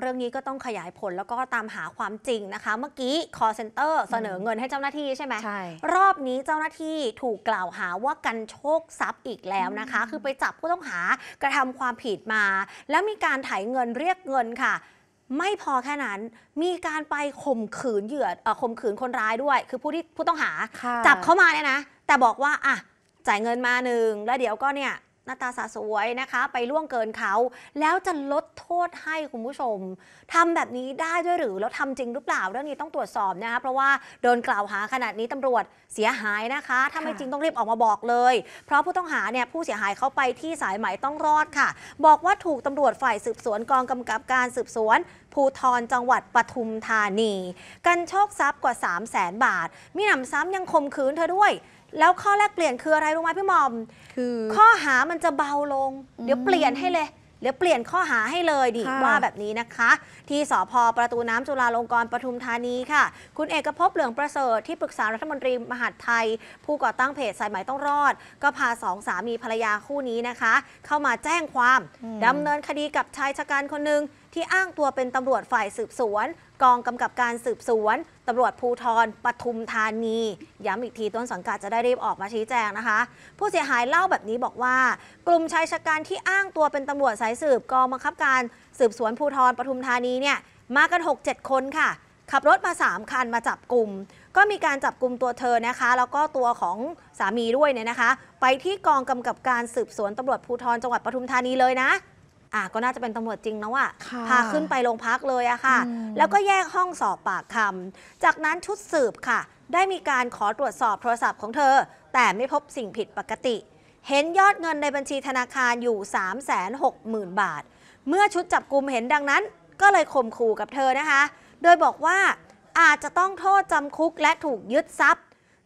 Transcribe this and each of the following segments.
เรื่องนี้ก็ต้องขยายผลแล้วก็ตามหาความจริงนะคะเมื่อกี้คอเซ็นเตอร์เสนอเงินให้เจ้าหน้าที่ใช่ไหมใช่รอบนี้เจ้าหน้าที่ถูกกล่าวหาว่ากันโชคทรัพย์อีกแล้วนะคะ คือไปจับผู้ต้องหากระทำความผิดมา แล้วมีการถ่ายเงินเรียกเงินค่ะ ไม่พอแค่นั้น มีการไปข่มขืนเหยื่อข่มขืนคนร้ายด้วย คือผู้ที่ผู้ต้องหาจับเข้ามาเนี่ยนะแต่บอกว่าอ่ะจ่ายเงินมาหนึ่งแล้วเดี๋ยวก็เนี่ยหน้าตาสะสวยนะคะไปล่วงเกินเขา แล้วจะลดโทษให้คุณผู้ชม ทำแบบนี้ได้ด้วยหรือแล้วทำจริงหรือเปล่าเรื่องนี้ต้องตรวจสอบนะคะเพราะว่าโดนกล่าวหาขนาดนี้ตำรวจเสียหายนะคะถ้าไม่จริงต้องรีบออกมาบอกเลย เพราะผู้ต้องหาเนี่ยผู้เสียหายเขาไปที่สายไหมต้องรอดค่ะ บอกว่าถูกตำรวจฝ่ายสืบสวนกองกำกับการสืบสวนภูทรจังหวัดปทุมธานี กันโชคทรัพย์กว่า3 0 0แสนบาท มีหนำซ้ำยังข่มขืนเธอด้วยแล้วข้อแรกเปลี่ยนคืออะไรรู้ไหมพี่มอม คือ ข้อหามันจะเบาลง เดี๋ยวเปลี่ยนให้เลย เดี๋ยวเปลี่ยนข้อหาให้เลยดิ ว่าแบบนี้นะคะ ที่สพประตูน้ำจุฬาลงกรณ์ปทุมธานีค่ะ คุณเอกภพเหลืองประเสริฐที่ปรึกษารัฐมนตรีมหาดไทย ผู้ก่อตั้งเพจสายไหมต้องรอด ก็พาสองสามีภรรยาคู่นี้นะคะ เข้ามาแจ้งความดำเนินคดีกับชายชะกันคนหนึ่งที่อ้างตัวเป็นตำรวจฝ่ายสืบสวน กองกำกับการสืบสวนตำรวจภูทรปทุมธานีย้ำอีกที ต้นสังกัดจะได้รีบออกมาชี้แจงนะคะ ผู้เสียหายเล่าแบบนี้บอกว่ากลุ่มชายชะกันที่อ้างตัวเป็นตำรวจสายสืบกองบังคับการสืบสวนภูทรปทุมธานีเนี่ยมากัน 6-7 คนค่ะ ขับรถมา3คันมาจับกลุ่มก็มีการจับกลุ่มตัวเธอนะคะ แล้วก็ตัวของสามีด้วยเนี่ยนะคะ ไปที่กองกำกับการสืบสวนตำรวจภูทรจังหวัดปทุมธานีเลยนะอ่ะก็น่าจะเป็นตำรวจจริงนะว่ะพาขึ้นไปโรงพักเลยอะค่ะ แล้วก็แยกห้องสอบปากคำจากนั้นชุดสืบค่ะ ได้มีการขอตรวจสอบโทรศัพท์ของเธอ แต่ไม่พบสิ่งผิดปกติ เห็นยอดเงินในบัญชีธนาคารอยู่ 360,000 บาท เมื่อชุดจับกลุ่มเห็นดังนั้น ก็เลยข่มขู่กับเธอนะคะ โดยบอกว่าอาจจะต้องโทษจำคุกและถูกยึดทรัพย์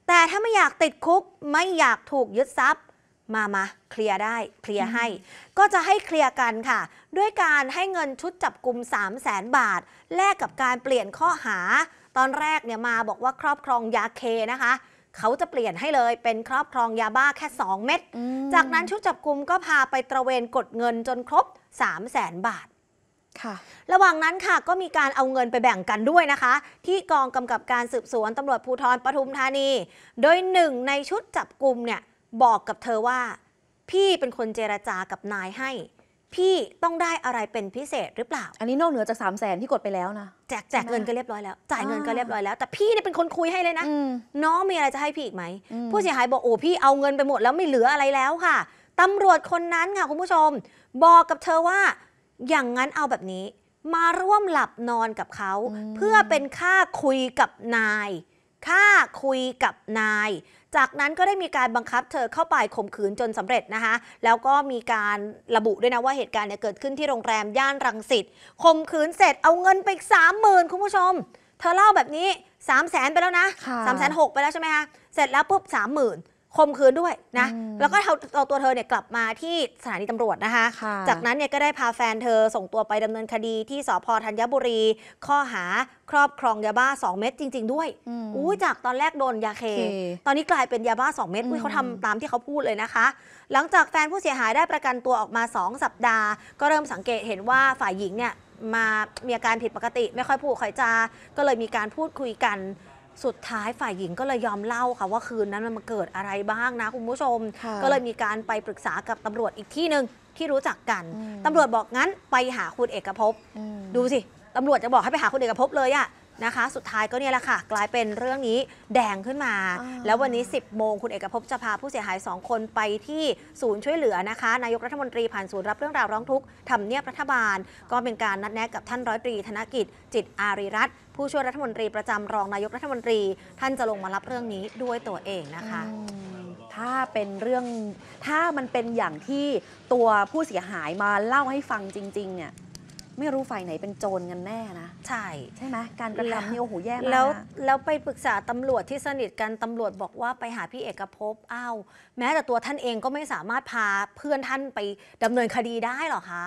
แต่ถ้าไม่อยากติดคุกไม่อยากถูกยึดทรัพย์มามาเคลียร์ได้เคลียร์ให้ ก็จะให้เคลียร์กันค่ะ ด้วยการให้เงินชุดจับกลุ่ม3 0 0แสนบาท แลกกับการเปลี่ยนข้อหาตอนแรกเนี่ยมาบอกว่าครอบครองยาเคนะคะ เขาจะเปลี่ยนให้เลยเป็นครอบครองยาบ้าแค่ 2 เม็ดจากนั้นชุดจับกลุ่มก็พาไปตระเวนกดเงินจนครบ 3 0 0แสนบาทระหว่างนั้นค่ะก็มีการเอาเงินไปแบ่งกันด้วยนะคะ ที่กองกำกับการสืบสวนตำรวจภูธรปทุมธานี โดยหนึ่งในชุดจับกลุ่มเนี่ยบอกกับเธอว่า พี่เป็นคนเจรจากับนายให้ พี่ต้องได้อะไรเป็นพิเศษหรือเปล่า อันนี้นอกเหนือจากสามแสนที่กดไปแล้วนะ แจกแจกเงินก็เรียบร้อยแล้วจ่ายเงินก็เรียบร้อยแล้วแต่พี่เนี่ยเป็นคนคุยให้เลยนะน้องมีอะไรจะให้พี่อีกไหมมผู้เสียหายบอกโอ้พี่เอาเงินไปหมดแล้วไม่เหลืออะไรแล้วค่ะ ตำรวจคนนั้นค่ะคุณผู้ชม บอกกับเธอว่าอย่างนั้นเอาแบบนี้มาร่วมหลับนอนกับเขาเพื่อเป็นค่าคุยกับนายข้าคุยกับนาย จากนั้นก็ได้มีการบังคับเธอเข้าไปข่มขืนจนสำเร็จนะคะ แล้วก็มีการระบุด้วยนะว่าเหตุการณ์เนี่ยเกิดขึ้นที่โรงแรมย่านรังสิตข่มขืนเสร็จเอาเงินไปสามหมื่นคุณผู้ชม เธอเล่าแบบนี้สามแสนไปแล้วนะสามแสนหกไปแล้วใช่ไหมคะ เสร็จแล้วปุ๊บสามหมื่นคมคืนด้วยนะ แล้วก็เอาตัวเธอเนี่ยกลับมาที่สถานีตำรวจนะคะ จากนั้นเนี่ยก็ได้พาแฟนเธอส่งตัวไปดำเนินคดีที่สพธัญบุรี ข้อหาครอบครองยาบ้า 2 เม็ดจริง ๆด้วยอู้จากตอนแรกโดนยาเค ตอนนี้กลายเป็นยาบ้า2เม็ดอุ้ยเขาทำตามที่เขาพูดเลยนะคะ หลังจากแฟนผู้เสียหายได้ประกันตัวออกมา 2 สัปดาห์ ก็เริ่มสังเกตเห็นว่าฝ่ายหญิงเนี่ยมามีอาการผิดปกติ ไม่ค่อยพูดค่อยจาก็เลยมีการพูดคุยกันสุดท้ายฝ่ายหญิงก็เลยยอมเล่าค่ะว่าคืนนั้นมันมาเกิดอะไรบ้างนะคุณผู้ชม ก็เลยมีการไปปรึกษากับตำรวจอีกที่หนึ่งที่รู้จักกันตำรวจบอกงั้นไปหาคุณเอกภพดูสิตำรวจจะบอกให้ไปหาคุณเอกภพเลยอะนะคะสุดท้ายก็เนี่ยแหละค่ะ กลายเป็นเรื่องนี้แดงขึ้นมา แล้ววันนี้ 10โมงคุณเอกภพจะพาผู้เสียหาย 2 คนไปที่ศูนย์ช่วยเหลือนะคะ นายกรัฐมนตรี ผ่านศูนย์รับเรื่องราวร้องทุกข์ทำเนียบรัฐบาลก็เป็นการนัดแนะกับท่านร้อยตรี ธนกิจจิตอารีรัตผู้ช่วยรัฐมนตรีประจำรองนายกรัฐมนตรีท่านจะลงมารับเรื่องนี้ด้วยตัวเองนะคะ ถ้าเป็นเรื่องถ้ามันเป็นอย่างที่ตัวผู้เสียหายมาเล่าให้ฟังจริงๆเนี่ยไม่รู้ฝ่ายไหนเป็นโจรกันแน่นะใช่ใช่ไหมการกระทำนี่โอ้โหแย่มากแล้วแล้วไปปรึกษาตำรวจที่สนิทกันตำรวจบอกว่าไปหาพี่เอกภพอ้าวแม้แต่ตัวท่านเองก็ไม่สามารถพาเพื่อนท่านไปดำเนินคดีได้หรอคะ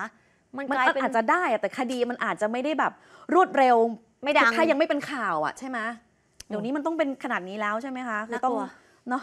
มันกลายเป็นอาจจะได้แต่คดีมันอาจจะไม่ได้แบบรวดเร็วไม่ดังถ้ายังไม่เป็นข่าวอ่ะใช่ไหมเดี๋ยวนี้มันต้องเป็นขนาดนี้แล้วใช่ไหมคะคือต้องเนาะ